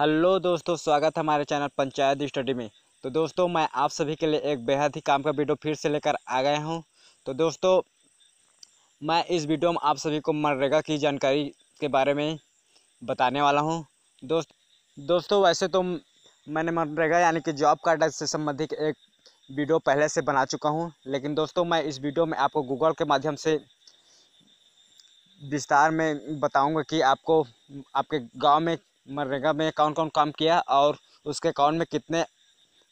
hello दोस्तों स्वागत है हमारे चैनल पंचायत स्टडी में तो दोस्तों मैं आप सभी के लिए एक बेहद ही काम का वीडियो फिर से लेकर आ गया हूं तो दोस्तों मैं इस वीडियो में आप सभी को मनरेगा की जानकारी के बारे में बताने वाला हूं दोस्त दोस्तों वैसे तो मैंने मनरेगा यानी कि जॉब कार्ड से संबंधित एक वीडियो पहले से बना चुका हूँ लेकिन दोस्तों मैं इस वीडियो में आपको गूगल के माध्यम से विस्तार में बताऊँगा कि आपको आपके गाँव में मनरेगा में कौन कौन काम किया और उसके अकाउंट में कितने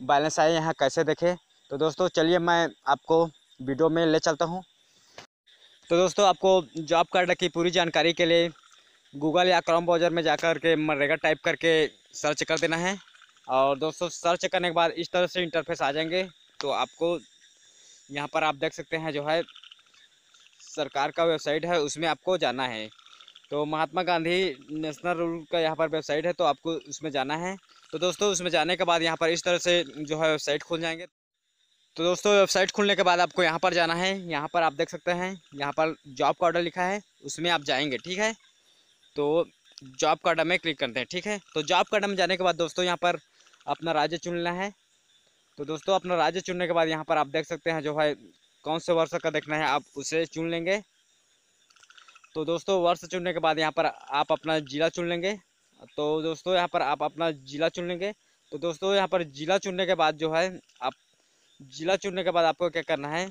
बैलेंस आए यहाँ कैसे देखे तो दोस्तों चलिए मैं आपको वीडियो में ले चलता हूँ तो दोस्तों आपको जॉब कार्ड की पूरी जानकारी के लिए गूगल या क्रॉम ब्राउज़र में जा कर के मनरेगा टाइप करके सर्च कर देना है और दोस्तों सर्च करने के बाद इस तरह से इंटरफेस आ जाएंगे तो आपको यहाँ पर आप देख सकते हैं जो है सरकार का वेबसाइट है उसमें आपको जाना है तो महात्मा गांधी नेशनल रूल का यहाँ पर वेबसाइट है तो आपको उसमें जाना है तो दोस्तों उसमें जाने के बाद यहाँ पर इस तरह से जो है वेबसाइट खुल जाएंगे तो दोस्तों वेबसाइट खुलने के बाद आपको यहाँ पर जाना है यहाँ पर आप देख सकते हैं यहाँ पर जॉब का ऑर्डर लिखा है उसमें आप जाएंगे ठीक है तो जॉब कार्डर में क्लिक करते हैं ठीक है तो जॉब कार्डर में जाने के बाद दोस्तों यहाँ पर अपना राज्य चुनना है तो दोस्तों अपना राज्य चुनने के बाद यहाँ पर आप देख सकते हैं जो है कौन से वर्ष का देखना है आप उसे चुन लेंगे तो दोस्तों वर्ष चुनने के बाद यहाँ पर आप अपना ज़िला चुन लेंगे तो दोस्तों यहाँ पर आप अपना ज़िला चुन लेंगे तो दोस्तों यहाँ पर ज़िला चुनने के बाद जो है आप ज़िला चुनने के बाद आपको क्या करना है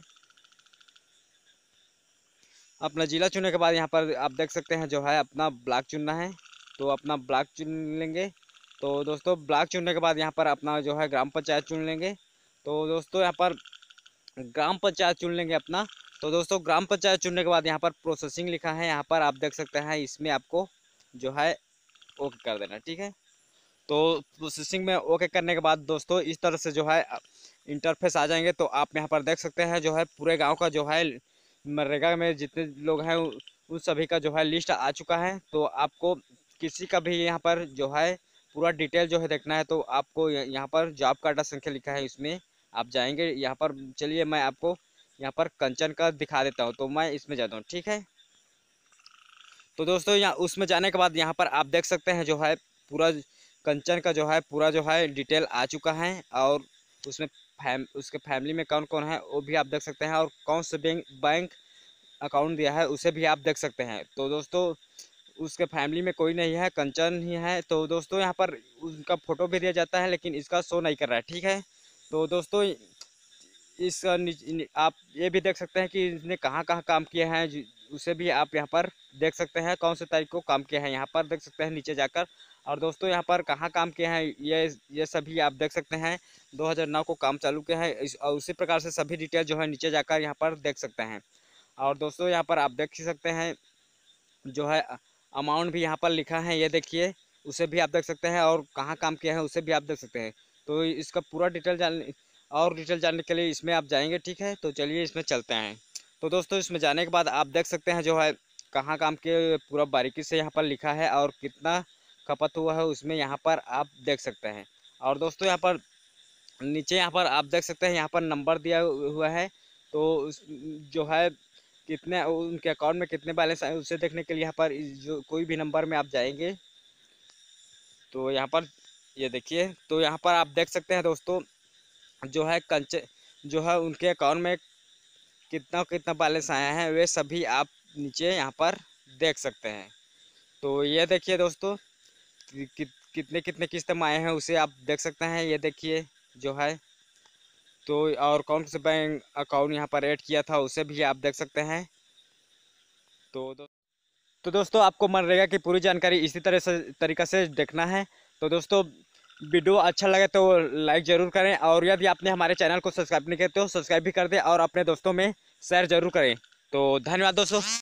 अपना ज़िला चुनने के बाद यहाँ पर आप देख सकते हैं जो है अपना ब्लॉक चुनना है तो अपना ब्लॉक चुन लेंगे तो दोस्तों ब्लॉक चुनने के बाद यहाँ पर अपना जो है ग्राम पंचायत चुन लेंगे तो दोस्तों यहाँ पर ग्राम पंचायत चुन लेंगे अपना तो दोस्तों ग्राम पंचायत चुनने के बाद यहाँ पर प्रोसेसिंग लिखा है यहाँ पर आप देख सकते हैं इसमें आपको जो है ओके कर देना ठीक है तो प्रोसेसिंग में ओके करने के बाद दोस्तों इस तरह से जो है इंटरफेस आ जाएंगे तो आप यहाँ पर देख सकते हैं जो है पूरे गाँव का जो है मनरेगा में जितने लोग हैं उन सभी का जो है लिस्ट आ चुका है तो आपको किसी का भी यहाँ पर जो है पूरा डिटेल जो है देखना है तो आपको यहाँ पर जॉब कार्ड संख्या लिखा है इसमें आप जाएंगे यहाँ पर चलिए मैं आपको यहाँ पर कंचन का दिखा देता हूँ तो मैं इसमें जाता हूँ ठीक है तो दोस्तों यहाँ उसमें जाने के बाद यहाँ पर आप देख सकते हैं जो है पूरा कंचन का जो है पूरा जो है डिटेल आ चुका है और उसमें फैम उसके फैमिली में कौन कौन है वो भी आप देख सकते हैं और कौन से बैंक बैंक अकाउंट दिया है उसे भी आप देख सकते हैं तो दोस्तों उसके फैमिली में कोई नहीं है कंचन ही है तो दोस्तों यहाँ पर उनका फ़ोटो भी दिया जाता है लेकिन इसका शो नहीं कर रहा है ठीक है तो दोस्तों इस आप ये भी देख सकते हैं कि इसने कहाँ कहाँ काम किए हैं उसे भी आप यहाँ पर देख सकते हैं कौन से तारीख को काम किए हैं यहाँ पर देख सकते हैं नीचे जाकर और दोस्तों यहाँ पर कहाँ काम किए हैं ये ये सभी आप देख सकते हैं 2009 को काम चालू किया है और उसी प्रकार से सभी डिटेल जो है नीचे जाकर यहाँ पर देख सकते हैं और दोस्तों यहाँ पर आप देख सकते हैं जो है अमाउंट भी यहाँ पर लिखा है ये देखिए उसे भी आप देख सकते हैं और कहाँ काम किया है उसे भी आप देख सकते हैं तो इसका पूरा डिटेल जान और डिटेल जानने के लिए इसमें आप जाएंगे ठीक है तो चलिए इसमें चलते हैं तो दोस्तों इसमें जाने के बाद आप देख सकते हैं जो है कहाँ काम के पूरा बारीकी से यहाँ पर लिखा है और कितना खपत हुआ है उसमें यहाँ पर आप देख सकते हैं और दोस्तों यहाँ पर नीचे यहाँ पर आप देख सकते हैं यहाँ पर नंबर दिया हुआ है तो जो है कितने उनके अकाउंट में कितने बैलेंस आए उसे देखने के लिए यहाँ पर जो कोई भी नंबर में आप जाएंगे तो यहाँ पर ये यह देखिए तो यहाँ पर आप देख सकते हैं दोस्तों जो है कंचे जो है उनके अकाउंट में कितना कितना बैलेंस आया है वे सभी आप नीचे यहाँ पर देख सकते हैं तो ये देखिए दोस्तों कि, कितने कितने किस्त में आए हैं उसे आप देख सकते हैं ये देखिए जो है तो और कौन से बैंक अकाउंट यहाँ पर ऐड किया था उसे भी आप देख सकते हैं तो दो, तो दोस्तों आपको मन रहेगा कि पूरी जानकारी इसी तरह से तरीका से देखना है तो दोस्तों वीडियो अच्छा लगे तो लाइक ज़रूर करें और यदि आपने हमारे चैनल को सब्सक्राइब नहीं किया तो सब्सक्राइब भी कर दें और अपने दोस्तों में शेयर ज़रूर करें तो धन्यवाद दोस्तों